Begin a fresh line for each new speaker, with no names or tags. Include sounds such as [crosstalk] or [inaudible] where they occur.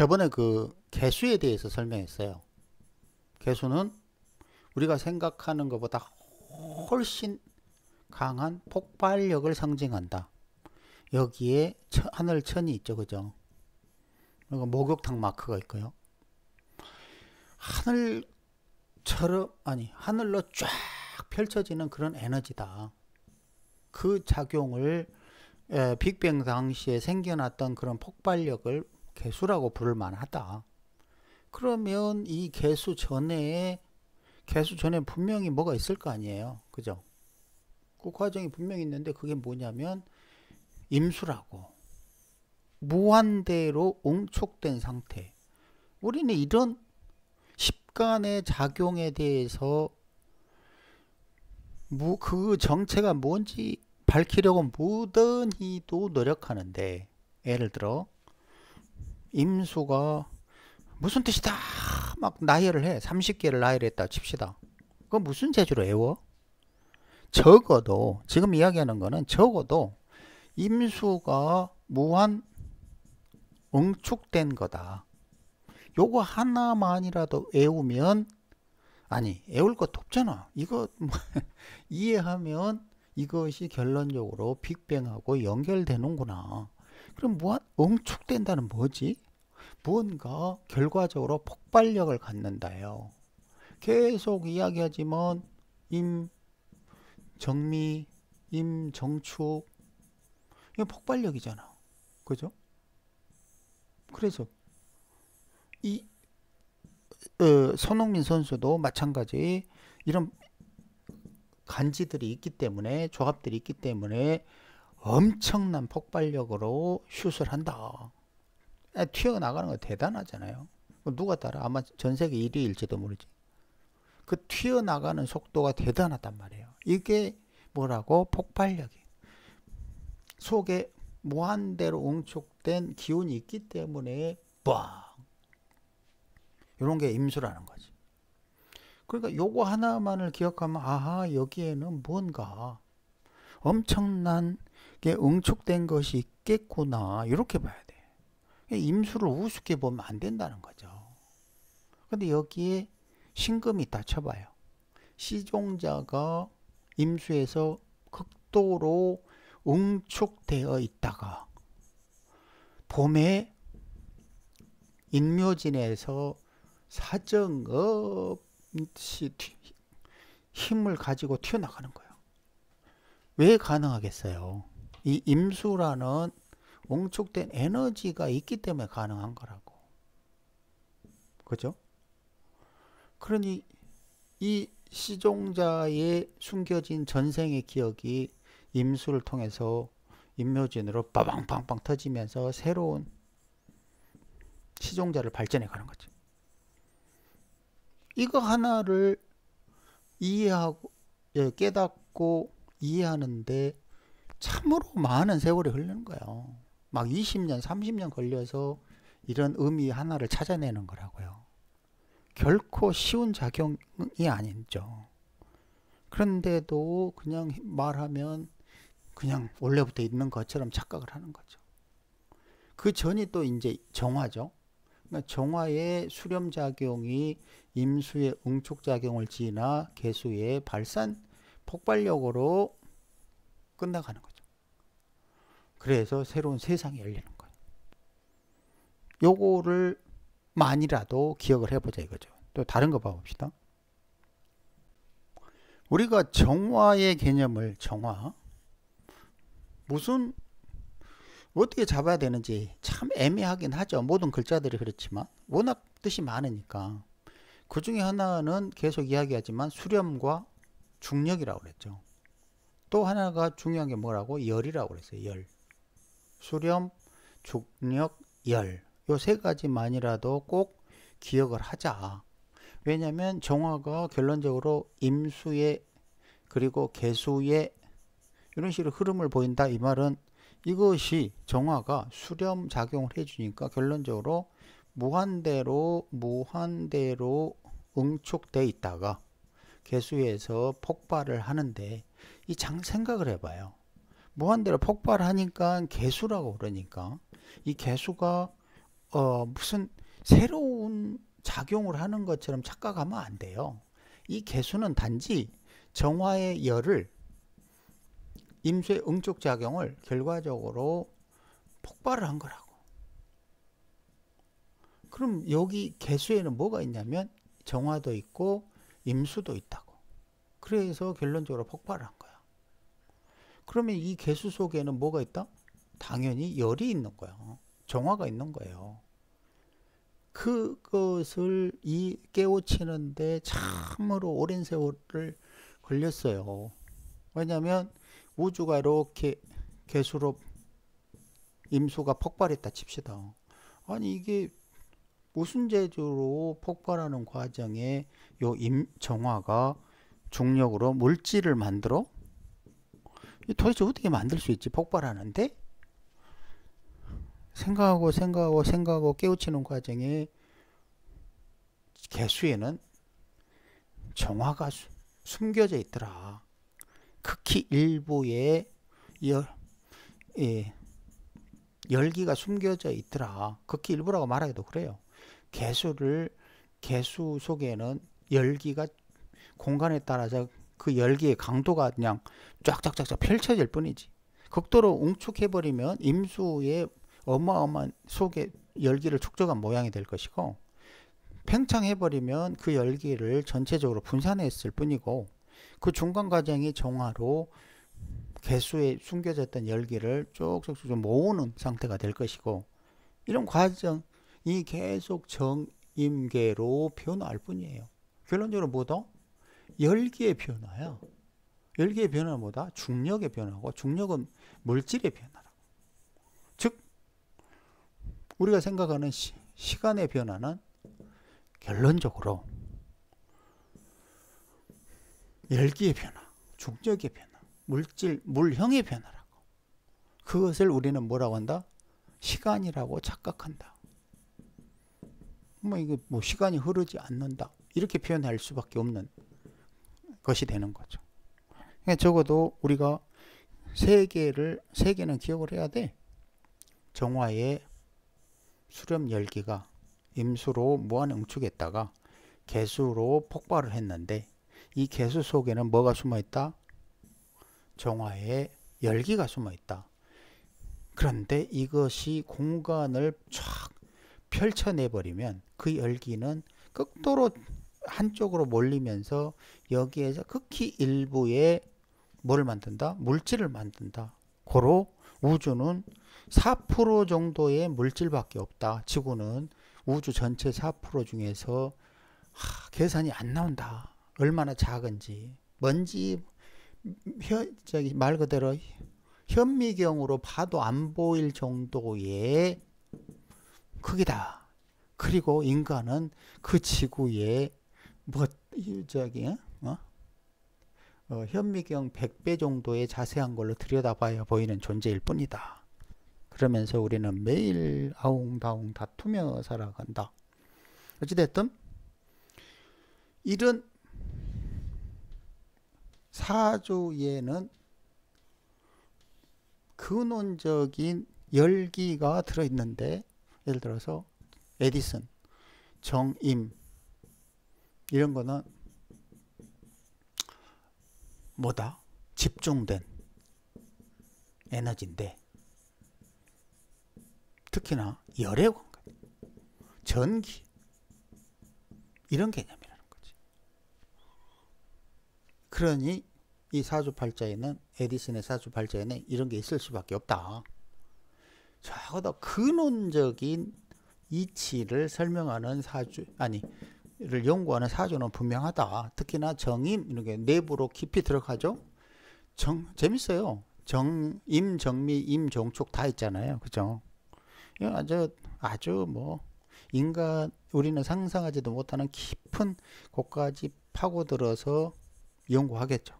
저번에 그 개수에 대해서 설명했어요. 개수는 우리가 생각하는 것보다 훨씬 강한 폭발력을 상징한다. 여기에 하늘 천이 있죠. 그죠? 그리고 목욕탕 마크가 있고요. 하늘처럼 아니 하늘로 쫙 펼쳐지는 그런 에너지다. 그 작용을 빅뱅 당시에 생겨났던 그런 폭발력을 개수라고 부를 만하다. 그러면 이 개수 전에 개수 전에 분명히 뭐가 있을 거 아니에요. 그죠? 그 과정이 분명히 있는데 그게 뭐냐면 임수라고 무한대로 옹촉된 상태. 우리는 이런 십간의 작용에 대해서 그 정체가 뭔지 밝히려고 무던히도 노력하는데 예를 들어 임수가 무슨 뜻이다 막 나열을 해 30개를 나열했다 칩시다 그거 무슨 재주로 외워? 적어도 지금 이야기하는 거는 적어도 임수가 무한 응축된 거다 요거 하나만이라도 외우면 아니 외울 것도 없잖아 이거 뭐, [laughs] 이해하면 이것이 결론적으로 빅뱅하고 연결되는구나 그럼 무 응축된다는 뭐지? 무가 결과적으로 폭발력을 갖는다요. 계속 이야기하지만 임정미, 임정축 이건 폭발력이잖아. 그죠? 그래서 이 어, 손흥민 선수도 마찬가지 이런 간지들이 있기 때문에 조합들이 있기 때문에 엄청난 폭발력으로 슛을 한다. 아, 튀어나가는 거 대단하잖아요. 누가 따라 아마 전 세계 1위일지도 모르지. 그 튀어나가는 속도가 대단하단 말이에요. 이게 뭐라고? 폭발력이. 속에 무한대로 응축된 기운이 있기 때문에 뻥! 이런 게 임수라는 거지. 그러니까 요거 하나만을 기억하면 아하 여기에는 뭔가 엄청난 이게 응축된 것이 있겠구나 이렇게 봐야 돼. 임수를 우습게 보면 안 된다는 거죠. 근데 여기에 신금이 다 쳐봐요. 시종자가 임수에서 극도로 응축되어 있다가 봄에 인묘진에서 사정 없이 힘을 가지고 튀어나가는 거예요. 왜 가능하겠어요? 이 임수라는 옹축된 에너지가 있기 때문에 가능한 거라고. 그죠? 그러니 이 시종자의 숨겨진 전생의 기억이 임수를 통해서 임묘진으로 빠방빵빵 터지면서 새로운 시종자를 발전해 가는 거지. 이거 하나를 이해하고 예, 깨닫고 이해하는데 참으로 많은 세월이 흐르는 거예요. 막 20년, 30년 걸려서 이런 의미 하나를 찾아내는 거라고요. 결코 쉬운 작용이 아니죠. 그런데도 그냥 말하면 그냥 원래부터 있는 것처럼 착각을 하는 거죠. 그 전이 또 이제 정화죠. 그러니까 정화의 수렴 작용이 임수의 응축 작용을 지나 개수의 발산 폭발력으로 끝나가는 거죠. 그래서 새로운 세상이 열리는 거예요. 요거를 만이라도 기억을 해보자 이거죠. 또 다른 거 봐봅시다. 우리가 정화의 개념을 정화 무슨 어떻게 잡아야 되는지 참 애매하긴 하죠. 모든 글자들이 그렇지만 워낙 뜻이 많으니까 그 중에 하나는 계속 이야기하지만 수렴과 중력이라고 그랬죠. 또 하나가 중요한 게 뭐라고? 열이라고 그랬어요. 열. 수렴, 중력, 열. 요 세 가지만이라도 꼭 기억을 하자. 왜냐면 정화가 결론적으로 임수의 그리고 개수의 이런 식으로 흐름을 보인다 이 말은 이것이 정화가 수렴 작용을 해주니까 결론적으로 무한대로 무한대로 응축돼 있다가 개수에서 폭발을 하는데 이장 생각을 해봐요. 무한대로 폭발하니까 개수라고 그러니까 이 개수가 어 무슨 새로운 작용을 하는 것처럼 착각하면 안 돼요. 이 개수는 단지 정화의 열을 임수의 응축 작용을 결과적으로 폭발을 한 거라고. 그럼 여기 개수에는 뭐가 있냐면 정화도 있고 임수도 있다고. 그래서 결론적으로 폭발한 거야. 그러면 이 개수 속에는 뭐가 있다? 당연히 열이 있는 거예 정화가 있는 거예요. 그것을 이 깨우치는데 참으로 오랜 세월을 걸렸어요. 왜냐하면 우주가 이렇게 개수로 임수가 폭발했다 칩시다. 아니 이게 무슨 재주로 폭발하는 과정에 요 임정화가 중력으로 물질을 만들어? 도대체 어떻게 만들 수 있지? 폭발하는데? 생각하고 생각하고 생각하고 깨우치는 과정에 개수에는 정화가 수, 숨겨져 있더라. 극히 일부의 열, 예, 열기가 숨겨져 있더라. 극히 일부라고 말하기도 그래요. 개수를 개수 속에는 열기가 공간에 따라서 그 열기의 강도가 그냥 쫙쫙쫙쫙 펼쳐질 뿐이지. 극도로 웅축해버리면 임수의 어마어마한 속에 열기를 축적한 모양이 될 것이고 팽창해버리면 그 열기를 전체적으로 분산했을 뿐이고 그 중간 과정이 정화로 개수에 숨겨졌던 열기를 쭉쭉쭉 모으는 상태가 될 것이고 이런 과정이 계속 정임계로 변화할 뿐이에요. 결론적으로 뭐다? 열기의 변화요 열기의 변화는 뭐다? 중력의 변화고 중력은 물질의 변화라고. 즉 우리가 생각하는 시, 시간의 변화는 결론적으로 열기의 변화, 중력의 변화, 물질, 물형의 변화라고. 그것을 우리는 뭐라고 한다? 시간이라고 착각한다. 뭐 이거 뭐 시간이 흐르지 않는다. 이렇게 표현할 수밖에 없는 것이 되는 거죠. 그러니까 적어도 우리가 세 개를 세 개는 기억을 해야 돼. 정화의 수렴 열기가 임수로 무한 응축했다가 개수로 폭발을 했는데 이 개수 속에는 뭐가 숨어 있다? 정화의 열기가 숨어 있다. 그런데 이것이 공간을 쫙 펼쳐내버리면 그 열기는 극도로 한쪽으로 몰리면서 여기에서 극히 일부의 뭐를 만든다? 물질을 만든다. 고로 우주는 4% 정도의 물질밖에 없다. 지구는 우주 전체 4% 중에서 하, 계산이 안 나온다. 얼마나 작은지 먼지 혀, 저기 말 그대로 현미경으로 봐도 안 보일 정도의 크기다. 그리고 인간은 그지구에 뭐 저기 어? 어, 어 현미경 100배 정도의 자세한 걸로 들여다봐야 보이는 존재일 뿐이다. 그러면서 우리는 매일 아웅다웅 다투며 살아간다. 어찌됐든 이런 사주에는 근원적인 열기가 들어있는데 예를 들어서 에디슨, 정임, 이런 거는 뭐다? 집중된 에너지인데 특히나 열의 공간, 전기 이런 개념이라는 거지. 그러니 이 사주팔자에는 에디슨의 사주팔자에는 이런 게 있을 수밖에 없다. 적어도 근원적인 이치를 설명하는 사주 아니 를 연구하는 사조는 분명하다. 특히나 정임 이렇게 내부로 깊이 들어가죠. 정 재밌어요. 정임 정미 임 정축 다 있잖아요. 그죠? 예, 아주 아주 뭐 인간 우리는 상상하지도 못하는 깊은 곳까지 파고들어서 연구하겠죠.